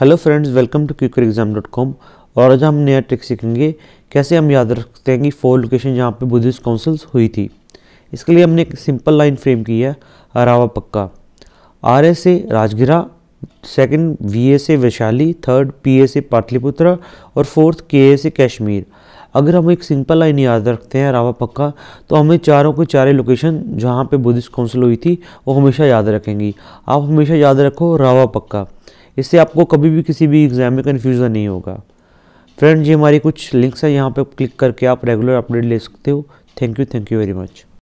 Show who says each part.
Speaker 1: hello friends welcome to क्यूकर exam dot com और आज हम नया ट्रिक सीखेंगे कैसे हम याद रखते हैं कि फोर लोकेशन जहाँ पे बुद्धिस्ट काउंसिल्स हुई थी इसके लिए हमने एक सिंपल लाइन फ्रेम की है अरावा पक्का आर ए से राजगिरा सेकेंड वी ए से वैशाली थर्ड पी ए से पाटलिपुत्र और फोर्थ के ए से कश्मीर अगर हम एक सिंपल लाइन याद रखते हैं रावा पक्का तो हमें चारों के चारे लोकेशन जहाँ पे बुद्धिस्ट काउंसिल हुई थी वो हमेशा याद रखेंगी आप हमेशा याद रखो रावा पक्का इससे आपको कभी भी किसी भी एग्ज़ाम में कन्फ्यूज़न नहीं होगा फ्रेंड जी हमारी कुछ लिंक्स हैं यहाँ पर क्लिक करके आप रेगुलर अपडेट ले सकते हो thank you thank you very much